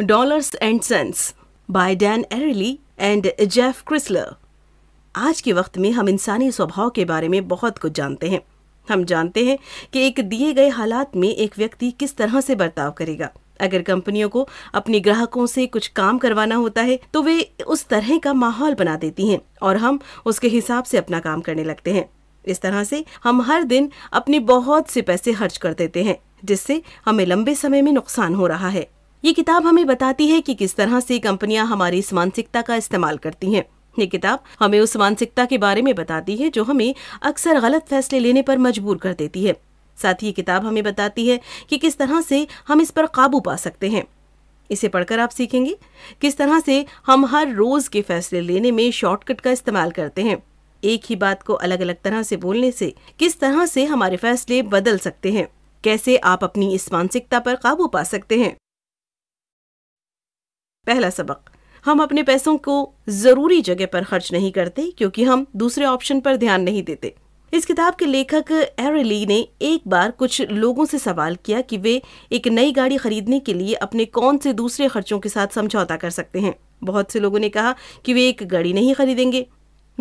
dollars and sense by Dan Ariely and Jeff Kreisler आज के वक्त में हम इंसानी स्वभाव के बारे में बहुत कुछ जानते हैं हम जानते हैं कि एक दिए गए हालात में एक व्यक्ति किस तरह से बर्ताव करेगा अगर कंपनियों को अपने ग्राहकों से कुछ काम करवाना होता है तो वे उस तरह का माहौल बना देती हैं और हम उसके हिसाब से अपना काम करने लगते हैं इस तरह से हम हर दिन अपने बहुत से पैसे खर्च कर देते हैं जिससे हमें लंबे समय में नुकसान हो रहा है ये किताब हमें बताती है कि किस तरह से कंपनियां हमारी इस मानसिकता का इस्तेमाल करती हैं ये किताब हमें उस मानसिकता के बारे में बताती है जो हमें अक्सर गलत फैसले लेने पर मजबूर कर देती है साथ ही ये किताब हमें बताती है कि किस तरह से हम इस पर काबू पा सकते हैं इसे पढ़कर आप सीखेंगे किस तरह से हम हर रोज के फैसले लेने में शॉर्टकट का इस्तेमाल करते हैं एक ही बात को अलग अलग तरह से बोलने से किस तरह से हमारे फैसले बदल सकते हैं कैसे आप अपनी इस मानसिकता पर काबू पा सकते हैं पहला सबक हम अपने पैसों को ज़रूरी जगह पर खर्च नहीं करते क्योंकि हम दूसरे ऑप्शन पर ध्यान नहीं देते इस किताब के लेखक एरली ने एक बार कुछ लोगों से सवाल किया कि वे एक नई गाड़ी खरीदने के लिए अपने कौन से दूसरे खर्चों के साथ समझौता कर सकते हैं बहुत से लोगों ने कहा कि वे एक गाड़ी नहीं खरीदेंगे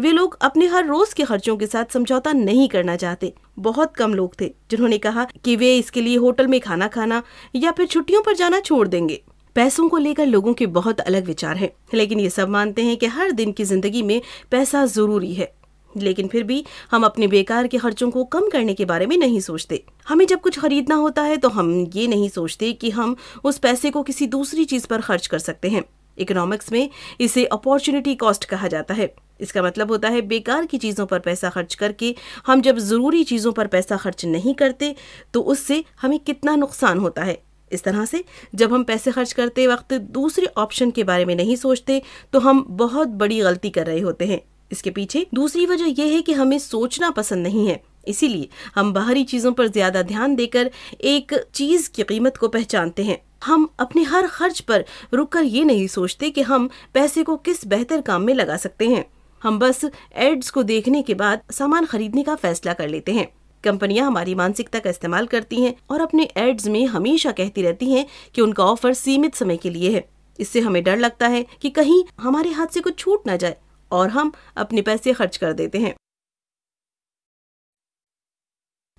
वे लोग अपने हर रोज के खर्चों के साथ समझौता नहीं करना चाहते बहुत कम लोग थे जिन्होंने कहा कि वे इसके लिए होटल में खाना खाना या फिर छुट्टियों पर जाना छोड़ देंगे पैसों को लेकर लोगों के बहुत अलग विचार हैं लेकिन ये सब मानते हैं कि हर दिन की जिंदगी में पैसा जरूरी है लेकिन फिर भी हम अपने बेकार के खर्चों को कम करने के बारे में नहीं सोचते हमें जब कुछ खरीदना होता है तो हम ये नहीं सोचते कि हम उस पैसे को किसी दूसरी चीज पर खर्च कर सकते हैं इकोनॉमिक्स में इसे अपॉर्चुनिटी कॉस्ट कहा जाता है इसका मतलब होता है बेकार की चीज़ों पर पैसा खर्च करके हम जब ज़रूरी चीज़ों पर पैसा खर्च नहीं करते तो उससे हमें कितना नुकसान होता है इस तरह से जब हम पैसे खर्च करते वक्त दूसरे ऑप्शन के बारे में नहीं सोचते तो हम बहुत बड़ी गलती कर रहे होते हैं इसके पीछे दूसरी वजह यह है कि हमें सोचना पसंद नहीं है इसीलिए हम बाहरी चीज़ों पर ज़्यादा ध्यान देकर एक चीज़ की कीमत को पहचानते हैं हम अपने हर खर्च पर रुक कर ये नहीं सोचते कि हम पैसे को किस बेहतर काम में लगा सकते हैं हम बस एड्स को देखने के बाद सामान खरीदने का फैसला कर लेते हैं कंपनियां हमारी मानसिकता का इस्तेमाल करती हैं और अपने एड्स में हमेशा कहती रहती हैं कि उनका ऑफर सीमित समय के लिए है इससे हमें डर लगता है कि कहीं हमारे हाथ से कुछ छूट ना जाए और हम अपने पैसे खर्च कर देते हैं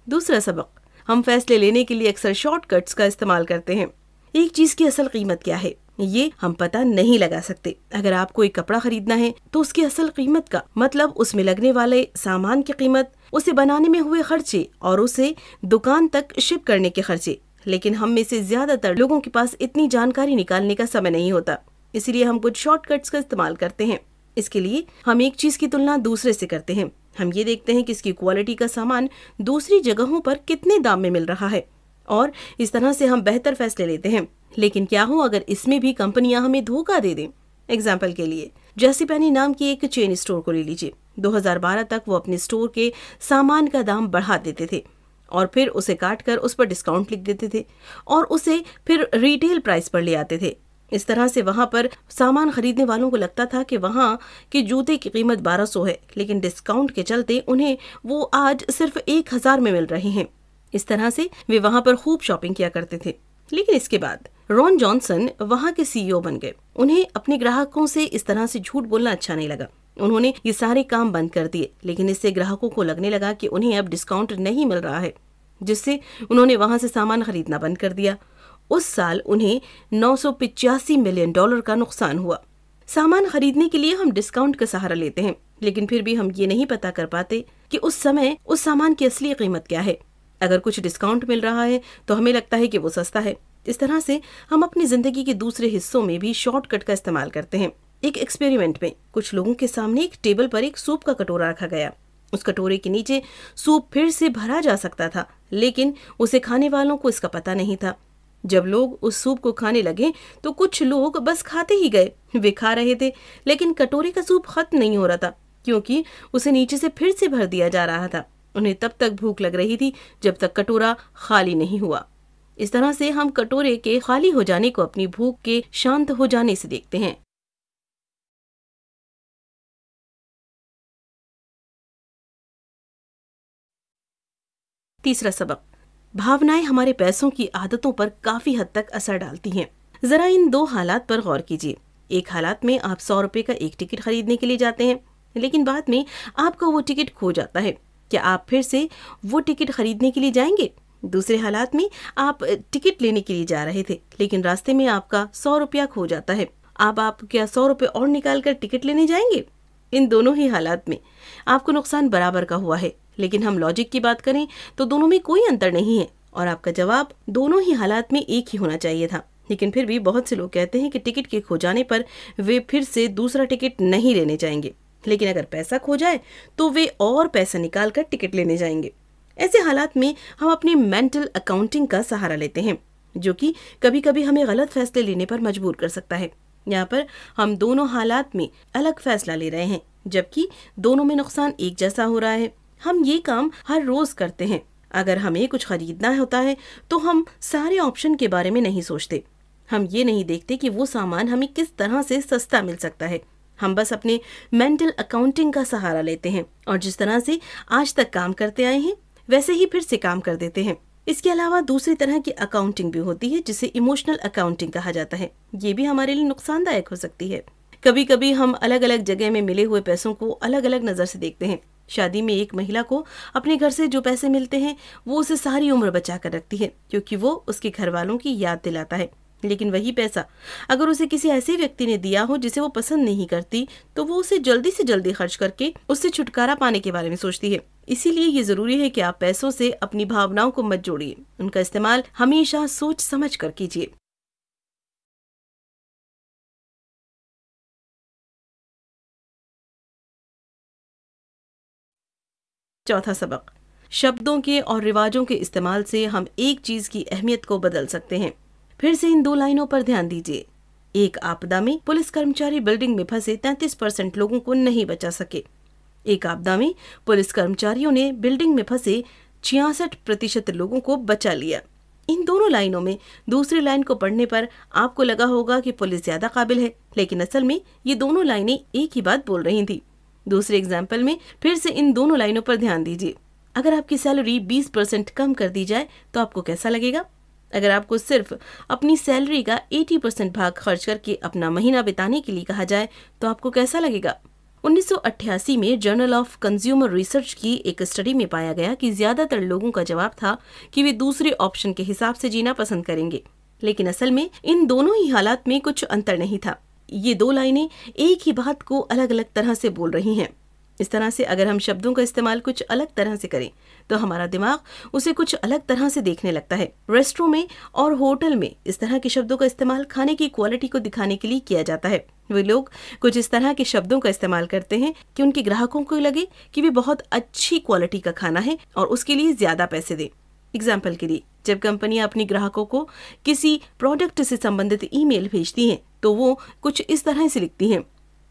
दूसरा सबक हम फैसले लेने के लिए अक्सर शॉर्टकट्स का इस्तेमाल करते हैं एक चीज की असल कीमत क्या है ये हम पता नहीं लगा सकते अगर आपको एक कपड़ा खरीदना है तो उसकी असल कीमत का मतलब उसमें लगने वाले सामान की कीमत उसे बनाने में हुए खर्चे और उसे दुकान तक शिप करने के खर्चे लेकिन हम में से ज़्यादातर लोगों के पास इतनी जानकारी निकालने का समय नहीं होता इसलिए हम कुछ शॉर्टकट्स का इस्तेमाल करते हैं इसके लिए हम एक चीज़ की तुलना दूसरे से करते हैं हम ये देखते हैं कि इसकी क्वालिटी का सामान दूसरी जगहों पर कितने दाम में मिल रहा है और इस तरह से हम बेहतर फैसले लेते हैं लेकिन क्या हो अगर इसमें भी कंपनियां हमें धोखा दे दें एग्जाम्पल के लिए जैसी पैनी नाम की एक चेन स्टोर को ले लीजिए 2012 तक वो अपने स्टोर के सामान का दाम बढ़ा देते थे और फिर उसे काट कर उस पर डिस्काउंट लिख देते थे और उसे फिर रिटेल प्राइस पर ले आते थे इस तरह से वहाँ पर सामान खरीदने वालों को लगता था कि वहाँ के जूते की कीमत 1200 है लेकिन डिस्काउंट के चलते उन्हें वो आज सिर्फ एक हजार में मिल रहे हैं इस तरह से वे वहाँ पर खूब शॉपिंग किया करते थे लेकिन इसके बाद रॉन जॉनसन वहाँ के सीईओ e बन गए उन्हें अपने ग्राहकों से इस तरह से झूठ बोलना अच्छा नहीं लगा उन्होंने ये सारे काम बंद कर दिए लेकिन इससे ग्राहकों को लगने लगा कि उन्हें अब डिस्काउंट नहीं मिल रहा है जिससे उन्होंने वहां से सामान खरीदना बंद कर दिया उस साल उन्हें नौ मिलियन डॉलर का नुकसान हुआ सामान खरीदने के लिए हम डिस्काउंट का सहारा लेते हैं लेकिन फिर भी हम ये नहीं पता कर पाते कि उस समय उस सामान की असली कीमत क्या है अगर कुछ डिस्काउंट मिल रहा है तो हमें लगता है कि वो सस्ता है इस तरह से हम अपनी ज़िंदगी के दूसरे हिस्सों में भी शॉर्टकट का इस्तेमाल करते हैं एक एक्सपेरिमेंट में कुछ लोगों के सामने एक टेबल पर एक सूप का कटोरा रखा गया उस कटोरे के नीचे सूप फिर से भरा जा सकता था लेकिन उसे खाने वालों को इसका पता नहीं था जब लोग उस सूप को खाने लगे तो कुछ लोग बस खाते ही गए वे खा रहे थे लेकिन कटोरे का सूप खत्म नहीं हो रहा था क्योंकि उसे नीचे से फिर से भर दिया जा रहा था उन्हें तब तक भूख लग रही थी जब तक कटोरा खाली नहीं हुआ इस तरह से हम कटोरे के खाली हो जाने को अपनी भूख के शांत हो जाने से देखते हैं तीसरा सबक भावनाएं हमारे पैसों की आदतों पर काफी हद तक असर डालती हैं जरा इन दो हालात पर गौर कीजिए एक हालात में आप सौ रुपए का एक टिकट खरीदने के लिए जाते हैं लेकिन बाद में आपका वो टिकट खो जाता है क्या आप फिर से वो टिकट खरीदने के लिए जाएंगे दूसरे हालात में आप टिकट लेने के लिए जा रहे थे लेकिन रास्ते में आपका सौ रुपया खो जाता है आप आप क्या सौ रुपये और निकाल कर टिकट लेने जाएंगे इन दोनों ही हालात में आपको नुकसान बराबर का हुआ है लेकिन हम लॉजिक की बात करें तो दोनों में कोई अंतर नहीं है और आपका जवाब दोनों ही हालात में एक ही होना चाहिए था लेकिन फिर भी बहुत से लोग कहते हैं कि टिकट के खो जाने पर वे फिर से दूसरा टिकट नहीं लेने जाएंगे लेकिन अगर पैसा खो जाए तो वे और पैसा निकाल कर टिकट लेने जाएंगे ऐसे हालात में हम अपनी मेंटल अकाउंटिंग का सहारा लेते हैं जो कि कभी कभी हमें गलत फैसले लेने पर मजबूर कर सकता है यहाँ पर हम दोनों हालात में अलग फैसला ले रहे हैं जबकि दोनों में नुकसान एक जैसा हो रहा है हम ये काम हर रोज करते हैं अगर हमें कुछ खरीदना होता है तो हम सारे ऑप्शन के बारे में नहीं सोचते हम ये नहीं देखते कि वो सामान हमें किस तरह से सस्ता मिल सकता है हम बस अपने मेंटल अकाउंटिंग का सहारा लेते हैं और जिस तरह से आज तक काम करते आए हैं वैसे ही फिर से काम कर देते हैं इसके अलावा दूसरी तरह की अकाउंटिंग भी होती है जिसे इमोशनल अकाउंटिंग कहा जाता है ये भी हमारे लिए नुकसानदायक हो सकती है कभी कभी हम अलग अलग जगह में मिले हुए पैसों को अलग अलग नज़र से देखते हैं शादी में एक महिला को अपने घर से जो पैसे मिलते हैं वो उसे सारी उम्र बचा कर रखती है क्योंकि वो उसके घर वालों की याद दिलाता है लेकिन वही पैसा अगर उसे किसी ऐसे व्यक्ति ने दिया हो जिसे वो पसंद नहीं करती तो वो उसे जल्दी से जल्दी खर्च करके उससे छुटकारा पाने के बारे में सोचती है इसीलिए ये जरूरी है कि आप पैसों से अपनी भावनाओं को मत जोड़िए उनका इस्तेमाल हमेशा सोच समझ कर कीजिए चौथा सबक शब्दों के और रिवाजों के इस्तेमाल से हम एक चीज की अहमियत को बदल सकते हैं फिर से इन दो लाइनों पर ध्यान दीजिए एक आपदा में पुलिस कर्मचारी बिल्डिंग में फंसे 33 परसेंट लोगों को नहीं बचा सके एक आपदा में पुलिस कर्मचारियों ने बिल्डिंग में फंसे छियासठ प्रतिशत लोगों को बचा लिया इन दोनों लाइनों में दूसरी लाइन को पढ़ने पर आपको लगा होगा कि पुलिस ज्यादा काबिल है लेकिन असल में ये दोनों लाइनें एक ही बात बोल रही थी दूसरे एग्जाम्पल में फिर से इन दोनों लाइनों पर ध्यान दीजिए अगर आपकी सैलरी 20 परसेंट कम कर दी जाए तो आपको कैसा लगेगा अगर आपको सिर्फ अपनी सैलरी का 80 परसेंट भाग खर्च करके अपना महीना बिताने के लिए कहा जाए तो आपको कैसा लगेगा 1988 में जर्नल ऑफ कंज्यूमर रिसर्च की एक स्टडी में पाया गया कि ज्यादातर लोगों का जवाब था कि वे दूसरे ऑप्शन के हिसाब से जीना पसंद करेंगे लेकिन असल में इन दोनों ही हालात में कुछ अंतर नहीं था ये दो लाइनें एक ही बात को अलग अलग तरह से बोल रही हैं इस तरह से अगर हम शब्दों का इस्तेमाल कुछ अलग तरह से करें तो हमारा दिमाग उसे कुछ अलग तरह से देखने लगता है रेस्टोरों में और होटल में इस तरह के शब्दों का इस्तेमाल खाने की क्वालिटी को दिखाने के लिए किया जाता है वे लोग कुछ इस तरह के शब्दों का इस्तेमाल करते हैं कि उनके ग्राहकों को लगे कि वे बहुत अच्छी क्वालिटी का खाना है और उसके लिए ज्यादा पैसे दें एग्जाम्पल के लिए जब कंपनियां अपने ग्राहकों को किसी प्रोडक्ट से संबंधित ईमेल भेजती हैं तो वो कुछ इस तरह से लिखती हैं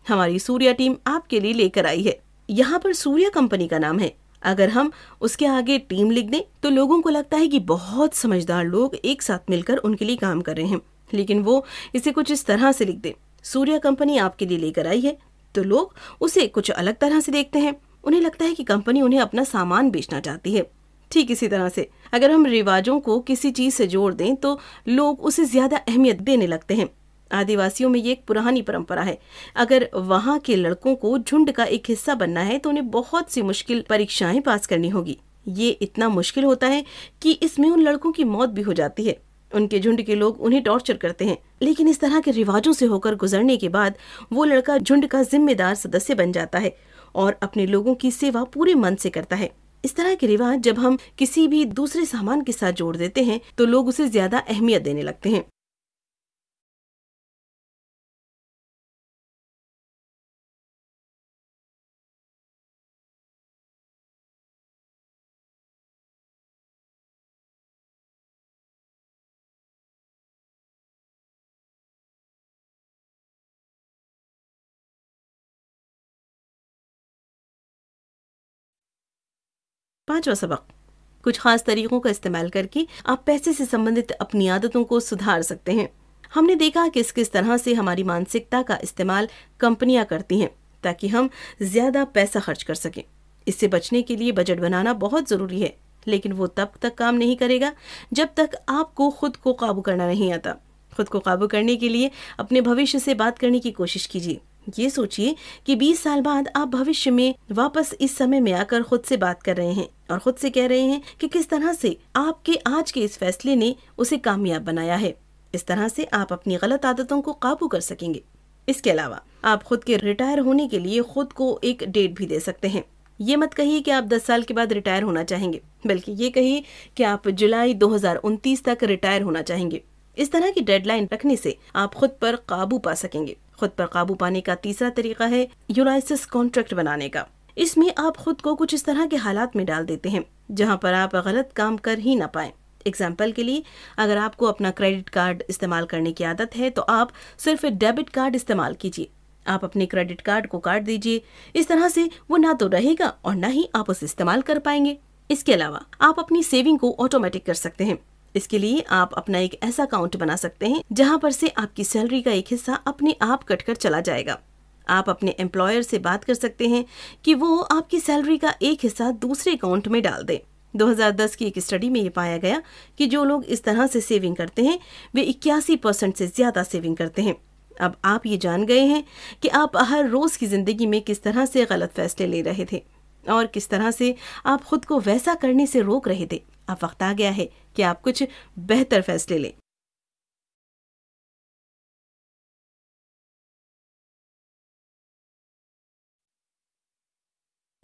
हमारी सूर्या टीम आपके लिए लेकर आई है यहाँ पर सूर्या कंपनी का नाम है अगर हम उसके आगे टीम लिख दें तो लोगों को लगता है कि बहुत समझदार लोग एक साथ मिलकर उनके लिए काम कर रहे हैं लेकिन वो इसे कुछ इस तरह से लिख दें सूर्या कंपनी आपके लिए लेकर आई है तो लोग उसे कुछ अलग तरह से देखते हैं उन्हें लगता है कि कंपनी उन्हें अपना सामान बेचना चाहती है ठीक इसी तरह से अगर हम रिवाजों को किसी चीज से जोड़ दें तो लोग उसे ज्यादा अहमियत देने लगते हैं आदिवासियों में ये एक पुरानी परंपरा है अगर वहाँ के लड़कों को झुंड का एक हिस्सा बनना है तो उन्हें बहुत सी मुश्किल परीक्षाएं पास करनी होगी ये इतना मुश्किल होता है कि इसमें उन लड़कों की मौत भी हो जाती है उनके झुंड के लोग उन्हें टॉर्चर करते हैं लेकिन इस तरह के रिवाजों से होकर गुजरने के बाद वो लड़का झुंड का जिम्मेदार सदस्य बन जाता है और अपने लोगों की सेवा पूरे मन से करता है इस तरह के रिवाज जब हम किसी भी दूसरे सामान के साथ जोड़ देते हैं तो लोग उसे ज्यादा अहमियत देने लगते हैं पांचवा सबक कुछ खास तरीकों का इस्तेमाल करके आप पैसे से संबंधित अपनी आदतों को सुधार सकते हैं हमने देखा किस किस तरह से हमारी मानसिकता का इस्तेमाल कंपनियां करती हैं ताकि हम ज्यादा पैसा खर्च कर सकें इससे बचने के लिए बजट बनाना बहुत ज़रूरी है लेकिन वो तब तक काम नहीं करेगा जब तक आपको खुद को काबू करना नहीं आता खुद को काबू करने के लिए अपने भविष्य से बात करने की कोशिश कीजिए ये सोचिए कि 20 साल बाद आप भविष्य में वापस इस समय में आकर खुद से बात कर रहे हैं और खुद से कह रहे हैं कि किस तरह से आपके आज के इस फैसले ने उसे कामयाब बनाया है इस तरह से आप अपनी गलत आदतों को काबू कर सकेंगे इसके अलावा आप खुद के रिटायर होने के लिए खुद को एक डेट भी दे सकते हैं ये मत कहिए कि आप 10 साल के बाद रिटायर होना चाहेंगे बल्कि ये कहिए कि आप जुलाई 2029 तक रिटायर होना चाहेंगे इस तरह की डेडलाइन रखने से आप खुद पर काबू पा सकेंगे खुद पर काबू पाने का तीसरा तरीका है यूनाइसिस कॉन्ट्रैक्ट बनाने का इसमें आप खुद को कुछ इस तरह के हालात में डाल देते हैं जहाँ पर आप गलत काम कर ही ना पाए एग्जाम्पल के लिए अगर आपको अपना क्रेडिट कार्ड इस्तेमाल करने की आदत है तो आप सिर्फ डेबिट कार्ड इस्तेमाल कीजिए आप अपने क्रेडिट कार्ड को काट दीजिए इस तरह से वो ना तो रहेगा और ना ही आप उसे इस्तेमाल कर पाएंगे इसके अलावा आप अपनी सेविंग को ऑटोमेटिक कर सकते हैं इसके लिए आप अपना एक ऐसा अकाउंट बना सकते हैं जहाँ पर से आपकी सैलरी का एक हिस्सा अपने आप कट कर चला जाएगा आप अपने एम्प्लॉयर से बात कर सकते हैं कि वो आपकी सैलरी का एक हिस्सा दूसरे अकाउंट में डाल दें 2010 की एक स्टडी में ये पाया गया कि जो लोग इस तरह से सेविंग करते हैं वे इक्यासी परसेंट से ज़्यादा सेविंग करते हैं अब आप ये जान गए हैं कि आप हर रोज़ की ज़िंदगी में किस तरह से गलत फैसले ले रहे थे और किस तरह से आप खुद को वैसा करने से रोक रहे थे अब वक्त आ गया है कि आप कुछ बेहतर फैसले लें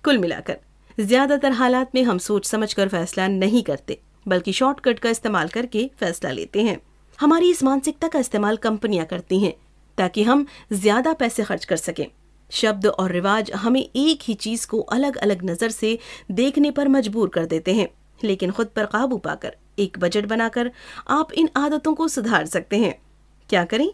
कुल मिलाकर ज्यादातर हालात में हम सोच समझ कर फैसला नहीं करते बल्कि शॉर्टकट का इस्तेमाल करके फैसला लेते हैं हमारी इस मानसिकता का इस्तेमाल कंपनियां करती हैं ताकि हम ज्यादा पैसे खर्च कर सकें शब्द और रिवाज हमें एक ही चीज को अलग अलग नजर से देखने पर मजबूर कर देते हैं लेकिन खुद पर काबू पाकर एक बजट बनाकर आप इन आदतों को सुधार सकते हैं क्या करें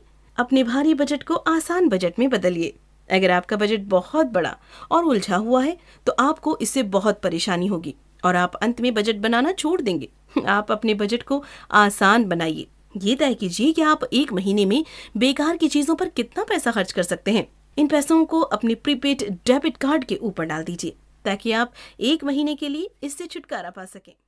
अपने भारी बजट को आसान बजट में बदलिए अगर आपका बजट बहुत बड़ा और उलझा हुआ है तो आपको इससे बहुत परेशानी होगी और आप अंत में बजट बनाना छोड़ देंगे आप अपने बजट को आसान बनाइए ये तय कीजिए कि आप एक महीने में बेकार की चीज़ों पर कितना पैसा खर्च कर सकते हैं इन पैसों को अपने प्रीपेड डेबिट कार्ड के ऊपर डाल दीजिए ताकि आप एक महीने के लिए इससे छुटकारा पा सकें